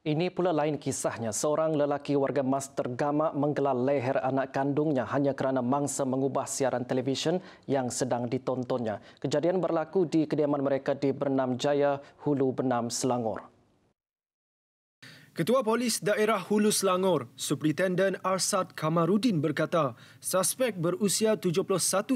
Ini pula lain kisahnya. Seorang lelaki warga Mas tergamak menggelar leher anak kandungnya hanya kerana mangsa mengubah siaran televisyen yang sedang ditontonnya. Kejadian berlaku di kediaman mereka di Bernam Jaya, Hulu Bernam, Selangor. Ketua Polis Daerah Hulu Selangor, Superintendent Arsad Kamarudin berkata, suspek berusia 71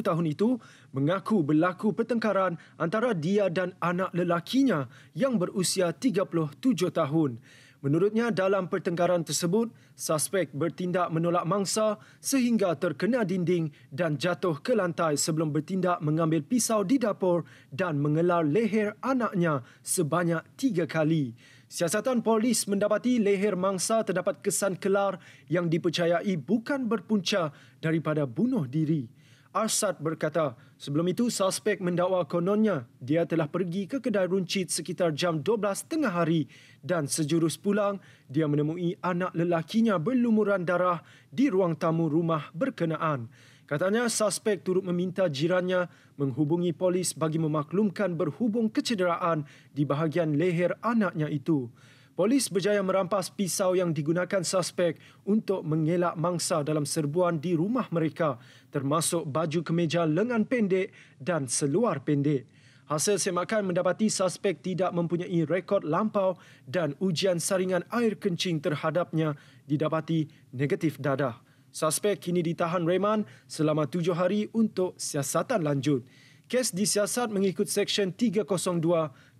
tahun itu mengaku berlaku pertengkaran antara dia dan anak lelakinya yang berusia 37 tahun. Menurutnya, dalam pertengkaran tersebut, suspek bertindak menolak mangsa sehingga terkena dinding dan jatuh ke lantai sebelum bertindak mengambil pisau di dapur dan mengelar leher anaknya sebanyak tiga kali. Siasatan polis mendapati leher mangsa terdapat kesan kelar yang dipercayai bukan berpunca daripada bunuh diri. Arsad berkata, sebelum itu suspek mendakwa kononnya dia telah pergi ke kedai runcit sekitar jam 12 tengah hari dan sejurus pulang dia menemui anak lelakinya berlumuran darah di ruang tamu rumah berkenaan. Katanya suspek turut meminta jirannya menghubungi polis bagi memaklumkan berhubung kecederaan di bahagian leher anaknya itu polis berjaya merampas pisau yang digunakan suspek untuk mengelak mangsa dalam serbuan di rumah mereka, termasuk baju kemeja lengan pendek dan seluar pendek. Hasil semakan mendapati suspek tidak mempunyai rekod lampau dan ujian saringan air kencing terhadapnya didapati negatif dadah. Suspek kini ditahan reman selama tujuh hari untuk siasatan lanjut. Kes disiasat mengikut Seksyen 302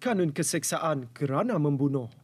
Kanun Keseksaan kerana membunuh.